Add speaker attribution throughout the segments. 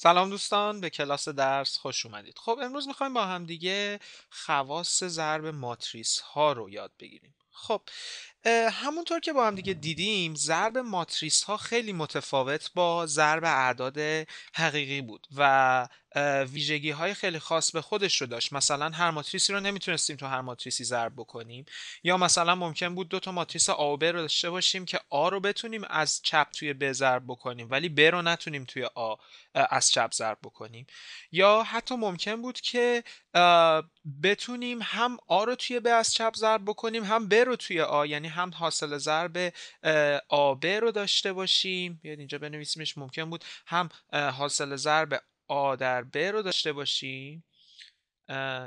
Speaker 1: سلام دوستان به کلاس درس خوش اومدید خب امروز میخوایم با همدیگه خواص ضرب ماتریس ها رو یاد بگیریم خب همونطور که با هم دیگه دیدیم ضرب ماتریس ها خیلی متفاوت با ضرب اعداد حقیقی بود و ویژگی های خیلی خاص به خودش رو داشت مثلا هر ماتریسی رو نمیتونستیم تو هر ماتریسی ضرب بکنیم یا مثلا ممکن بود دو تا ماتریس A و B رو داشته باشیم که آ رو بتونیم از چپ توی B ضرب بکنیم ولی B رو نتونیم توی آ از چپ ضرب بکنیم یا حتی ممکن بود که بتونیم هم آ رو توی B از چپ ضرب بکنیم هم B رو توی آ یعنی هم حاصل ضرب آبه رو داشته باشیم بیاد اینجا بنویسیمش ممکن بود هم حاصل ضرب آ در ب رو داشته باشیم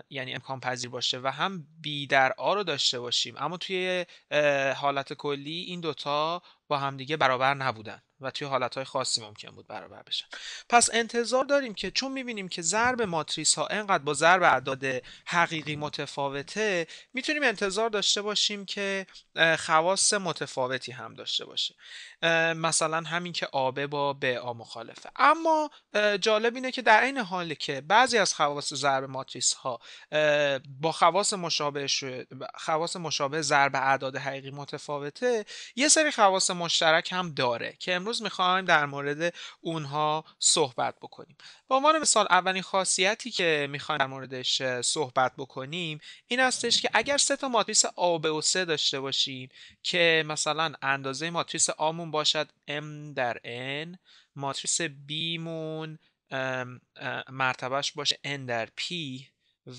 Speaker 1: یعنی امکان پذیر باشه و هم بی در آ رو داشته باشیم اما توی حالت کلی این دوتا با همدیگه برابر نبودن و توی حالتهای خاصی ممکن بود برابر بشن پس انتظار داریم که چون میبینیم که ضرب ماتریس ها انقدر با ضرب اعداد حقیقی متفاوته میتونیم انتظار داشته باشیم که خواص متفاوتی هم داشته باشه مثلا همین که آبه با به آ مخالفه اما جالب اینه که در این حال که بعضی از خواص ضرب ماتریس ها با خواص مشابه خواص مشابه ضرب اعداد حقیقی متفاوته یه سری خواص مشترک هم داره که امروز میخوایم در مورد اونها صحبت بکنیم به عنوان مثال اولین خاصیتی که میخوایم در موردش صحبت بکنیم این هستش که اگر سه تا ماتریس A و C داشته باشیم که مثلا اندازه ماتریس آمون باشد M در N ماتریس B مون مرتبهش باشه N در P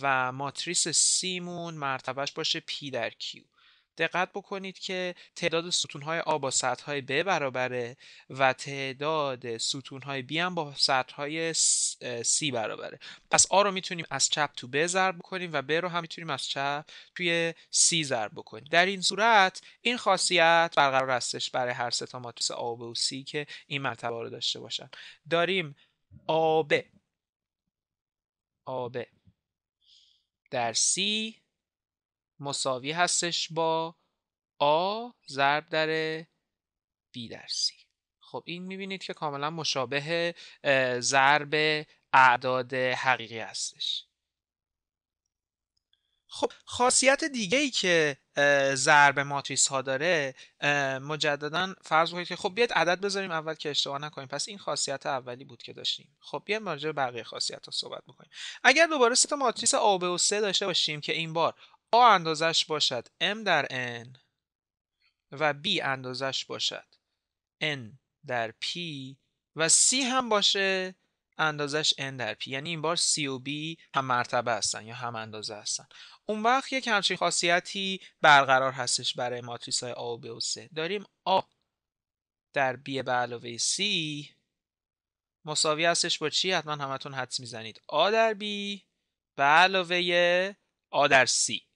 Speaker 1: و ماتریس C مون مرتبهش باشه P در Q دقت بکنید که تعداد ستونهای آ با های B برابره و تعداد ستونهای بی هم با های C برابره پس آ رو میتونیم از چپ تو ب ضرب بکنیم و ب رو هم میتونیم از چپ توی C ضرب بکنیم در این صورت این خاصیت برقرار هستش برای هر سه تا ماتریس و سی که این مرتبه رو داشته باشن داریم آب ب در C مساوی هستش با آ ضرب در بی در خب این میبینید که کاملا مشابه ضرب اعداد حقیقی هستش خب خاصیت دیگه ای که ضرب ماتریس ها داره مجددا فرض کنید که خب بیاید عدد بذاریم اول که اشتباه نکنیم پس این خاصیت اولی بود که داشتیم خب بیایم راجع بقیه خاصیت ها صحبت بکنیم اگر دوباره سه تا ماتریس A و B داشته باشیم که این بار A اندازش باشد m در n و B اندازش باشد n در P و C هم باشه اندازش n در P یعنی این بار C و B هم مرتبه هستن یا هم اندازه هستن اون وقت یک همچین خاصیتی برقرار هستش برای ماتریس های A و B و C داریم A در B به علاوه C مساوی هستش با چی؟ حتما همتون حدس میزنید A در B به علاوه A در C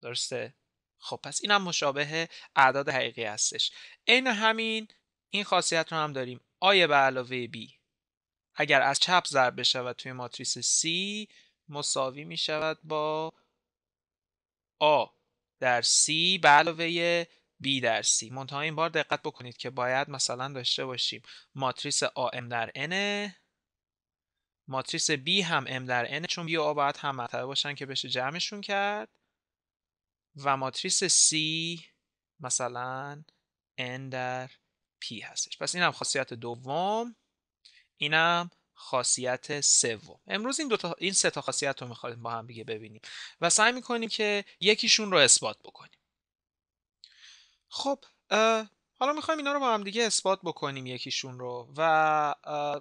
Speaker 1: درسته خب پس این هم مشابه اعداد حقیقی هستش این همین این خاصیت رو هم داریم آیه به علاوه b اگر از چپ ضرب بشود توی ماتریس C مساوی می شود با A در C به علاوه B در C منتها این بار دقت بکنید که باید مثلا داشته باشیم ماتریس A M در N ماتریس B هم M در N چون B و A باید هم مرتبه باشن که بشه جمعشون کرد و ماتریس C مثلا N در P هستش پس این هم خاصیت دوم اینم خاصیت سوم امروز این دو تا این سه تا خاصیت رو میخوایم با هم دیگه ببینیم و سعی میکنیم که یکیشون رو اثبات بکنیم خب حالا میخوایم اینا رو با هم دیگه اثبات بکنیم یکیشون رو و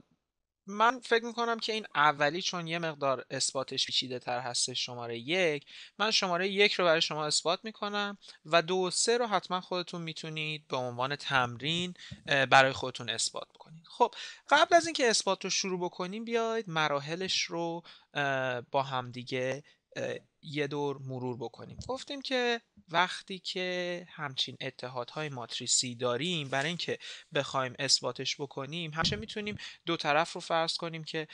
Speaker 1: من فکر میکنم که این اولی چون یه مقدار اثباتش پیچیده تر هستش شماره یک من شماره یک رو برای شما اثبات میکنم و دو و سه رو حتما خودتون میتونید به عنوان تمرین برای خودتون اثبات بکنید خب قبل از اینکه اثبات رو شروع بکنیم بیاید مراحلش رو با همدیگه یه دور مرور بکنیم گفتیم که وقتی که همچین اتحادهای ماتریسی داریم برای اینکه بخوایم اثباتش بکنیم همیشه میتونیم دو طرف رو فرض کنیم که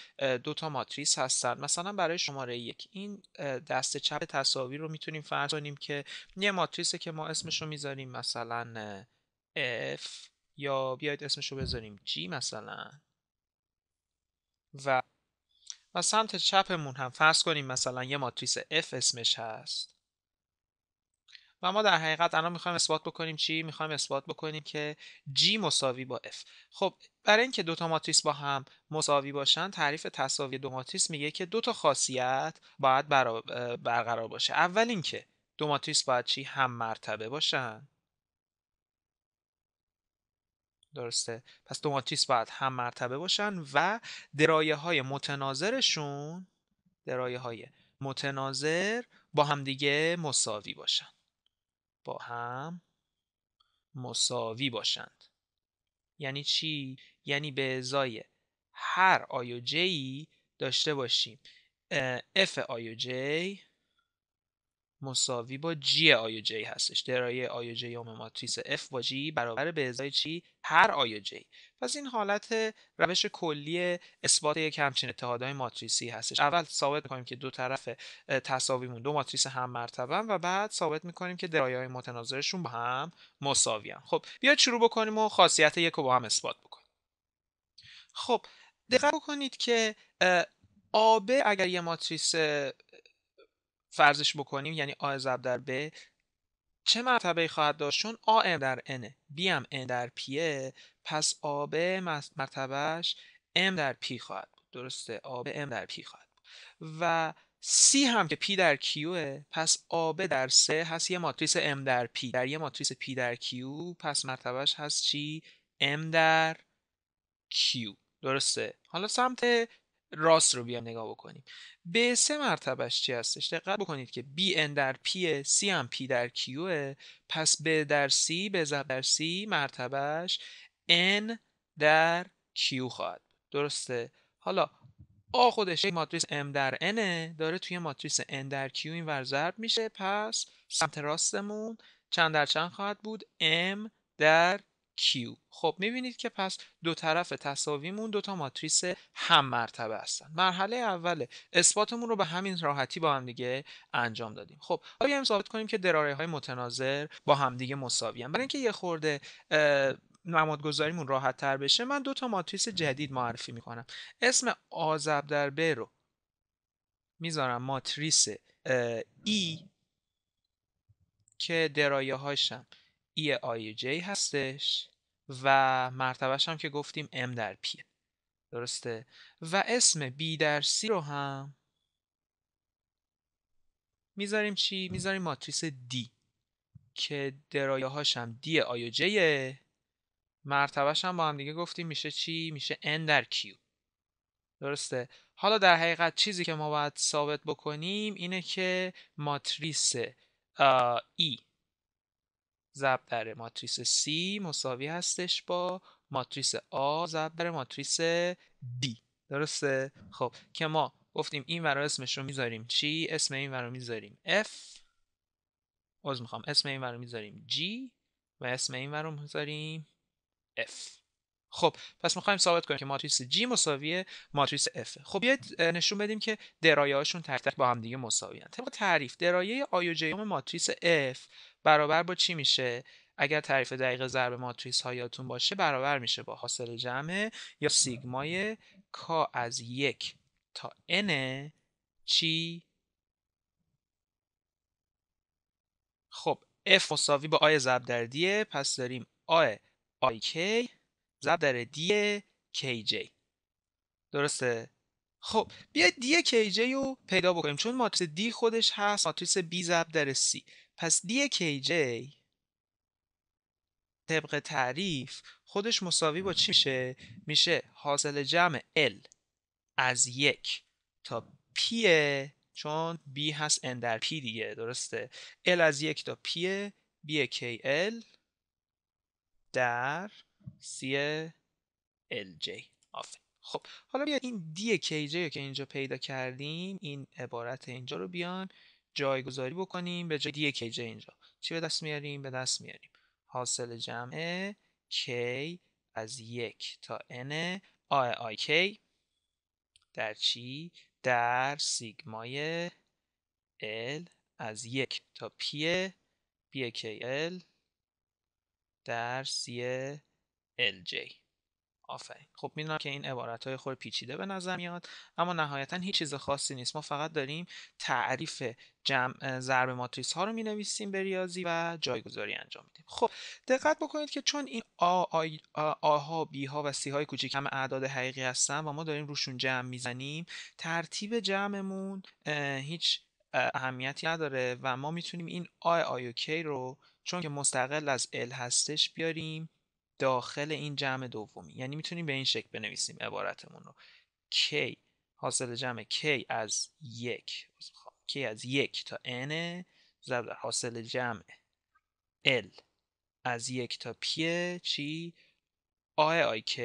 Speaker 1: دو تا ماتریس هستن مثلا برای شماره یک این دست چپ تصاویر رو میتونیم فرض کنیم که یه ماتریسه که ما اسمش رو میذاریم مثلا F یا بیاید اسمش رو بذاریم G مثلا و و سمت چپمون هم فرض کنیم مثلا یه ماتریس F اسمش هست و ما در حقیقت الان میخوایم اثبات بکنیم چی میخوایم اثبات بکنیم که G مساوی با F خب برای اینکه دو تا ماتریس با هم مساوی باشن تعریف تساوی دو ماتریس میگه که دو تا خاصیت باید برقرار باشه اول اینکه دو ماتریس باید چی هم مرتبه باشن درسته پس دو ماتریس باید هم مرتبه باشن و درایه های متناظرشون درایه های متناظر با همدیگه مساوی باشن با هم مساوی باشند یعنی چی؟ یعنی به ازای هر آی جی داشته باشیم اف آی جی مساوی با جی آی جی هستش درایه آی جی اوم ماتریس اف با جی برابر به ازای چی هر آی جی پس این حالت روش کلی اثبات یک همچین اتحادهای ماتریسی هستش اول ثابت میکنیم که دو طرف تساویمون دو ماتریس هم مرتبه و بعد ثابت میکنیم که درایه های متناظرشون با هم مساوی خب بیاید شروع بکنیم و خاصیت یک رو با هم اثبات بکنیم خب دقت بکنید که آب اگر یه ماتریس فرضش بکنیم یعنی آ ضرب در ب چه مرتبه خواهد داشت چون آ ام در n b هم n در پیه پس آب مرتبهش m در پی خواهد بود درسته آب ام در پی خواهد بود و C هم که P در Q پس آب در سه هست یه ماتریس M در P در یه ماتریس P در Q پس مرتبهش هست چی M در Q درسته حالا سمت راست رو بیام نگاه بکنیم به سه مرتبش چی هستش دقت بکنید که bn در p سی هم p در q پس b در c به در c مرتبش n در q خواهد درسته حالا آ خودش ماتریس M در N داره توی ماتریس N در Q این ور ضرب میشه پس سمت راستمون چند در چند خواهد بود M در Q خب میبینید که پس دو طرف تصاویمون دو تا ماتریس هم مرتبه هستن مرحله اول اثباتمون رو به همین راحتی با هم دیگه انجام دادیم خب حالا بیایم ثابت کنیم که دراره های متناظر با هم مساوی هم. برای اینکه یه خورده نمادگذاریمون راحت تر بشه من دو تا ماتریس جدید معرفی میکنم اسم آزب در ب رو میذارم ماتریس ای e که درایه هاشم ای آی جی هستش و مرتبهش هم که گفتیم M در P درسته و اسم B در C رو هم میذاریم چی؟ میذاریم ماتریس D که درایه هاش هم D آی و جیه مرتبهش هم با هم دیگه گفتیم میشه چی؟ میشه N در Q درسته حالا در حقیقت چیزی که ما باید ثابت بکنیم اینه که ماتریس E ضرب در ماتریس C مساوی هستش با ماتریس A ضرب در ماتریس D درسته خب که ما گفتیم این ورا اسمش رو میذاریم چی اسم این ورا میذاریم F عذر میخوام اسم این ورا میذاریم G و اسم این رو میذاریم F خب پس میخوایم ثابت کنیم که ماتریس G مساوی ماتریس F خب بیاید نشون بدیم که درایه هاشون تک تک با هم دیگه مساوی هن. طبق تعریف درایه آیوجیوم ماتریس F برابر با چی میشه اگر تعریف دقیق ضرب ماتریس هایاتون باشه برابر میشه با حاصل جمع یا سیگمای کا از یک تا n چی خب F مساوی با آی ضرب در دیه پس داریم آی آی کی ضرب در دی جی درسته خب بیا دی جی رو پیدا بکنیم چون ماتریس دی خودش هست ماتریس بی ضرب در سی پس دی جی طبق تعریف خودش مساوی با چی میشه؟ میشه حاصل جمع ال از یک تا P چون B هست N در P دیگه درسته L از یک تا P B KL در C ال خب حالا بیا این دی رو که اینجا پیدا کردیم این عبارت اینجا رو بیان جایگذاری بکنیم به جای دی J اینجا چی به دست میاریم به دست میاریم حاصل جمع k از یک تا n آی آی k در چی در سیگمای L از یک تا p پی کی L در سی LJ آفرین خب میدونم که این عبارت های خور پیچیده به نظر میاد اما نهایتا هیچ چیز خاصی نیست ما فقط داریم تعریف جمع ضرب ماتریس ها رو می نویسیم به ریاضی و جایگذاری انجام میدیم خب دقت بکنید که چون این آ آها بی ها و سی های کوچیک هم اعداد حقیقی هستن و ما داریم روشون جمع میزنیم ترتیب جمعمون هیچ اهمیتی نداره و ما میتونیم این آی آی و کی رو چون که مستقل از ال هستش بیاریم داخل این جمع دومی یعنی میتونیم به این شکل بنویسیم عبارتمون رو k حاصل جمع k از یک خب، k از یک تا n ضرب حاصل جمع l از یک تا پی چی آی آی K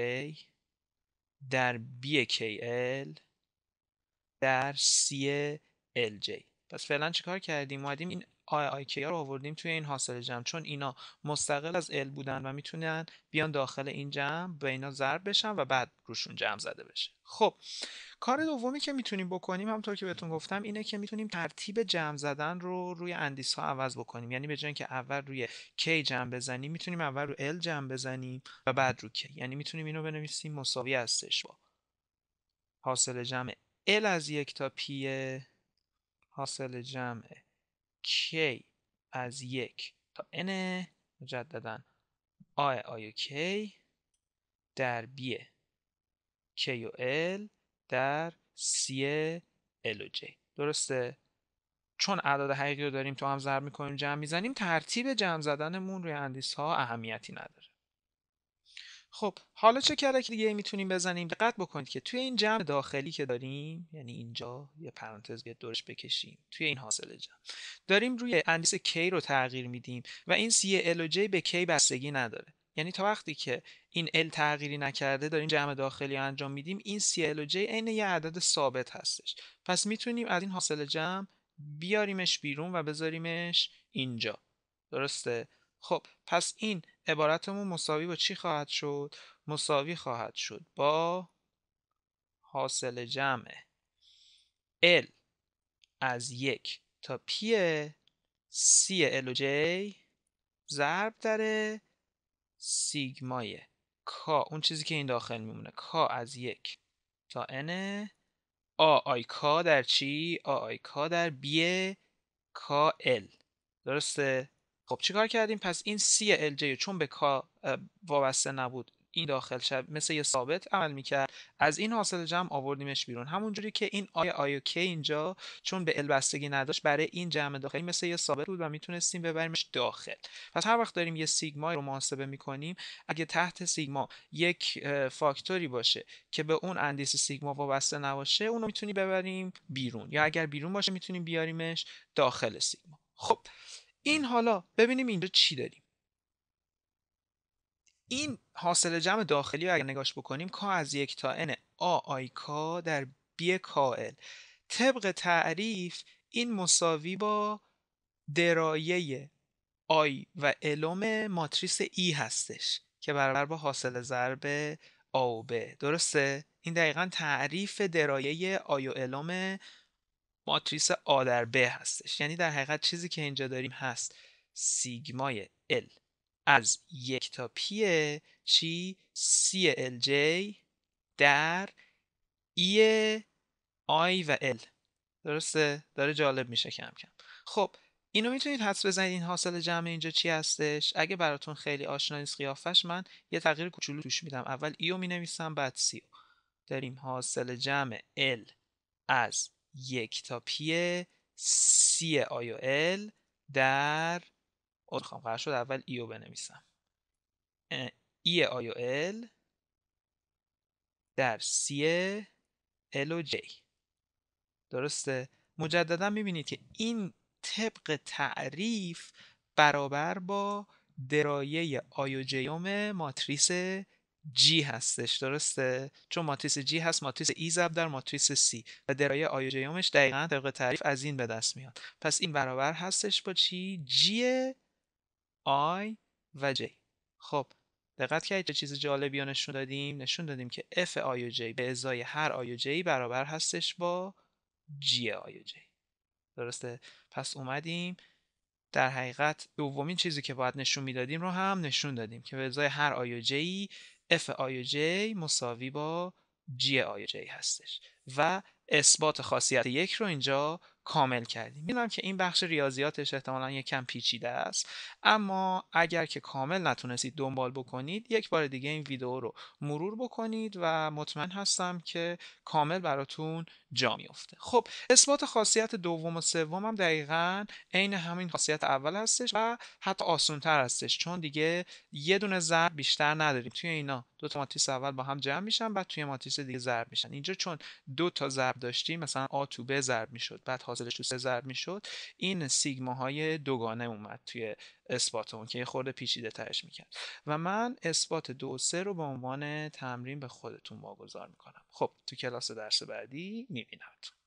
Speaker 1: در B K L در C ال جی پس فعلا چیکار کردیم اومدیم این کیا رو آوردیم توی این حاصل جمع چون اینا مستقل از ال بودن و میتونن بیان داخل این جمع به اینا ضرب بشن و بعد روشون جمع زده بشه خب کار دومی که میتونیم بکنیم همونطور که بهتون گفتم اینه که میتونیم ترتیب جمع زدن رو روی اندیس ها عوض بکنیم یعنی به جای اینکه اول روی K جمع بزنیم میتونیم اول روی L جمع بزنیم و بعد رو K یعنی میتونیم اینو بنویسیم مساوی هستش با حاصل جمع L از یک تا P حاصل جمع k از یک تا n مجددا a آی و k در b k و l در c l و j درسته چون اعداد حقیقی رو داریم تو هم ضرب میکنیم جمع میزنیم ترتیب جمع زدنمون روی اندیس ها اهمیتی نداره خب حالا چه که دیگه میتونیم بزنیم دقت بکنید که توی این جمع داخلی که داریم یعنی اینجا یه پرانتز بیاد دورش بکشیم توی این حاصل جمع داریم روی اندیس K رو تغییر میدیم و این C ال و J به K بستگی نداره یعنی تا وقتی که این L تغییری نکرده داریم جمع داخلی رو انجام میدیم این CL و J عین یه عدد ثابت هستش پس میتونیم از این حاصل جمع بیاریمش بیرون و بذاریمش اینجا درسته خب پس این عبارتمون مساوی با چی خواهد شد؟ مساوی خواهد شد با حاصل جمع L از یک تا پی C L و J ضرب در سیگمای K اون چیزی که این داخل میمونه K از یک تا N A I K در چی؟ A I K در B K L درسته؟ خب چیکار کردیم پس این سی الجی چون به کا وابسته نبود این داخل شد مثل یه ثابت عمل میکرد از این حاصل جمع آوردیمش بیرون همونجوری که این آی آی کی اینجا چون به البستگی نداشت برای این جمع داخلی مثل یه ثابت بود و میتونستیم ببریمش داخل پس هر وقت داریم یه سیگما رو محاسبه میکنیم اگه تحت سیگما یک فاکتوری باشه که به اون اندیس سیگما وابسته نباشه اونو میتونی ببریم بیرون یا اگر بیرون باشه میتونیم بیاریمش داخل سیگما خب این حالا ببینیم اینجا چی داریم این حاصل جمع داخلی رو اگر نگاش بکنیم کا از یک تا n آ آی کا در بی کائل طبق تعریف این مساوی با درایه آی و الوم ماتریس ای هستش که برابر با حاصل ضرب آ و ب درسته؟ این دقیقا تعریف درایه آی و الوم ماتریس آ در ب هستش یعنی در حقیقت چیزی که اینجا داریم هست سیگمای ال از یک تا پی چی سی ال جی در ای e آی و ال درسته داره جالب میشه کم کم خب اینو میتونید حدس بزنید این حاصل جمع اینجا چی هستش اگه براتون خیلی آشنا نیست قیافش من یه تغییر کوچولو توش میدم اول ایو e می نویسم بعد سیو داریم حاصل جمع ال از یک تا پی سی آی ال در خواهم قرار شد اول ایو e بنویسم ای e آی و ال در سی ال و جی درسته مجددا میبینید که این طبق تعریف برابر با درایه آی ماتریس G هستش درسته چون ماتریس G هست ماتریس E ضرب در ماتریس C و درایه آیوجیومش دقیقا طبق تعریف از این به دست میاد پس این برابر هستش با چی G آی و جی خب دقت کردید چه چیز جالبی نشون دادیم نشون دادیم که F آی جی به ازای هر آی جی برابر هستش با جی آی جی درسته پس اومدیم در حقیقت دومین چیزی که باید نشون میدادیم رو هم نشون دادیم که به ازای هر آی جی f i مساوی با g i هستش و اثبات خاصیت یک رو اینجا کامل کردیم میدونم که این بخش ریاضیاتش احتمالا یک کم پیچیده است اما اگر که کامل نتونستید دنبال بکنید یک بار دیگه این ویدیو رو مرور بکنید و مطمئن هستم که کامل براتون جا میفته خب اثبات خاصیت دوم و سوم هم دقیقا عین همین خاصیت اول هستش و حتی آسونتر هستش چون دیگه یه دونه ضرب بیشتر نداریم توی اینا دو تا ماتریس اول با هم جمع میشن بعد توی ماتریس دیگه ضرب میشن اینجا چون دو تا ضرب داشتیم مثلا آ تو ب ضرب میشد بعد تو سه میشد این سیگما های دوگانه اومد توی اثبات اون که یه خورده پیچیده ترش میکرد و من اثبات دو و سه رو به عنوان تمرین به خودتون واگذار میکنم خب تو کلاس درس بعدی میبینمتون